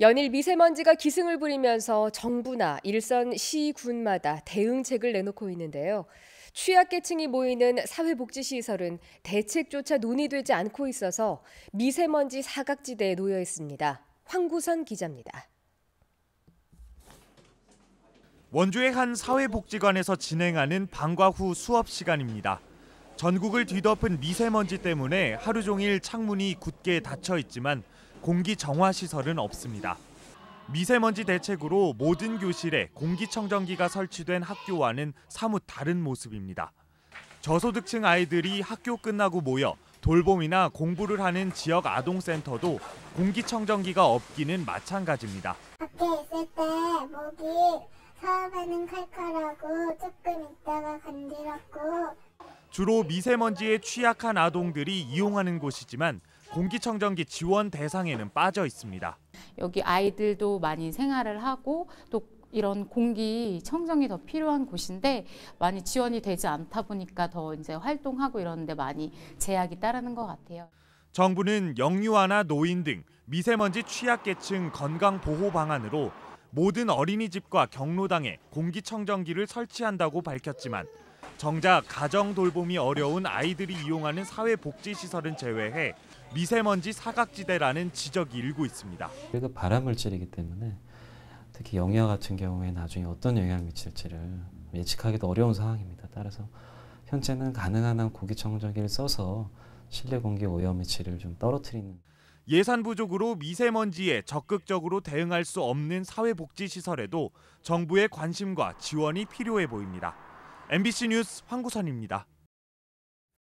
연일 미세먼지가 기승을 부리면서 정부나 일선 시군마다 대응책을 내놓고 있는데요. 취약계층이 모이는 사회복지시설은 대책조차 논의되지 않고 있어서 미세먼지 사각지대에 놓여 있습니다. 황구선 기자입니다. 원주의 한 사회복지관에서 진행하는 방과 후 수업 시간입니다. 전국을 뒤덮은 미세먼지 때문에 하루 종일 창문이 굳게 닫혀 있지만 공기 정화 시설은 없습니다. 미세먼지 대책으로 모든 교실에 공기청정기가 설치된 학교와는 사뭇 다른 모습입니다. 저소득층 아이들이 학교 끝나고 모여 돌봄이나 공부를 하는 지역 아동센터도 공기청정기가 없기는 마찬가지입니다. 밖에 있을 때 목이 사업는 칼칼하고 조금 있다가 간지럽고 주로 미세먼지에 취약한 아동들이 이용하는 곳이지만 공기청정기 지원 대상에는 빠져 있습니다. 여기 아이들도 많이 생활을 하고 또 이런 공기 청정이 더 필요한 곳인데 많이 지원이 되지 않다 보니까 더 이제 활동하고 이런데 많이 제약이 따르는 것 같아요. 정부는 영유아나 노인 등 미세먼지 취약계층 건강 보호 방안으로 모든 어린이집과 경로당에 공기청정기를 설치한다고 밝혔지만 정작 가정 돌봄이 어려운 아이들이 이용하는 사회복지시설은 제외해 미세먼지 사각지대라는 지적이 일고 있습니다. 그래도 발암물질이기 때문에 특히 영야 같은 경우에 나중에 어떤 영향을 미칠지를 예측하기도 어려운 상황입니다. 따라서 현재는 가능한 한 고기 청정기를 써서 실내 공기 오염의 질을 좀 떨어뜨리는 예산 부족으로 미세먼지에 적극적으로 대응할 수 없는 사회복지시설에도 정부의 관심과 지원이 필요해 보입니다. MBC 뉴스 황구선입니다.